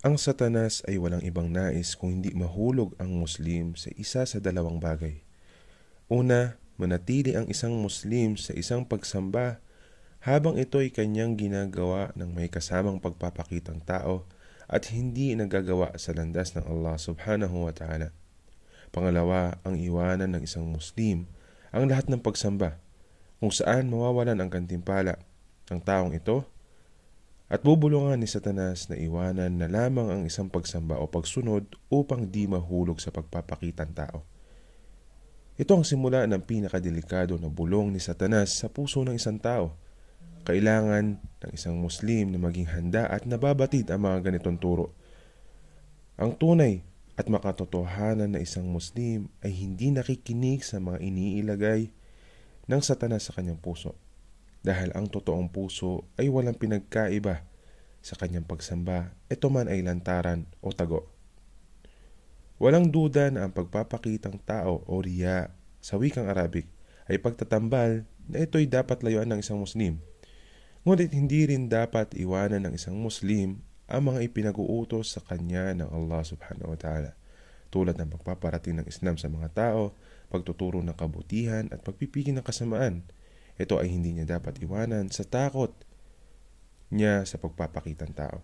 Ang satanas ay walang ibang nais kung hindi mahulog ang Muslim sa isa sa dalawang bagay. Una, manatili ang isang Muslim sa isang pagsamba habang ito ay kanyang ginagawa ng may kasamang pagpapakitang tao at hindi nagagawa sa landas ng Allah subhanahu wa ta'ala. Pangalawa, ang iwanan ng isang Muslim ang lahat ng pagsamba kung saan mawawalan ang kantimpala. Ang taong ito at bubulungan ni Satanas na iwanan na lamang ang isang pagsamba o pagsunod upang di mahulog sa pagpapakitan tao. Ito ang simula ng pinakadelikado na bulong ni Satanas sa puso ng isang tao. Kailangan ng isang Muslim na maging handa at nababatid ang mga ganitong turo. Ang tunay at makatotohanan na isang Muslim ay hindi nakikinig sa mga iniilagay ng Satanas sa kanyang puso dahil ang totoong puso ay walang pinagkaiba sa kanyang pagsamba, ito man ay lantaran o tago. Walang duda na ang pagpapakitang tao o riya sa wikang Arabic ay pagtatambal na ito'y dapat layuan ng isang Muslim. Ngunit hindi rin dapat iwanan ng isang Muslim ang mga ipinag-uutos sa kanya ng Allah subhanahu wa ta'ala tulad ng pagpaparating ng Islam sa mga tao, pagtuturo ng kabutihan at pagpipigil ng kasamaan. Ito ay hindi niya dapat iwanan sa takot niya sa pagpapakitang tao.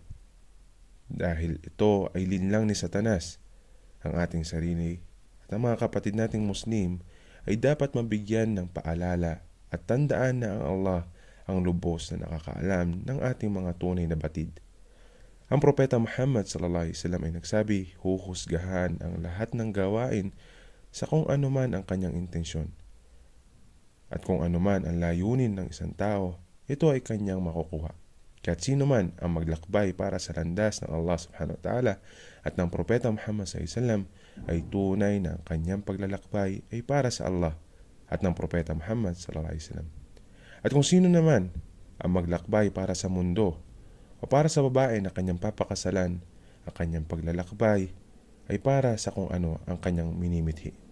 Dahil ito ay linlang ni Satanas, ang ating sarili at ang mga kapatid nating Muslim ay dapat mabigyan ng paalala at tandaan na ang Allah ang lubos na nakakaalam ng ating mga tunay na batid. Ang propeta Muhammad sallallahu alaihi wasallam ay nagsabi, huhusgahan ang lahat ng gawain sa kung ano man ang kanyang intensyon. At kung ano man ang layunin ng isang tao, ito ay kanyang makukuha. Kaya't sino man ang maglakbay para sa landas ng Allah subhanahu wa ta'ala at ng propeta Muhammad SAW ay tunay na ang kanyang paglalakbay ay para sa Allah at ng propeta Muhammad SAW. At kung sino naman ang maglakbay para sa mundo o para sa babae na kanyang papakasalan, ang kanyang paglalakbay ay para sa kung ano ang kanyang minimithi.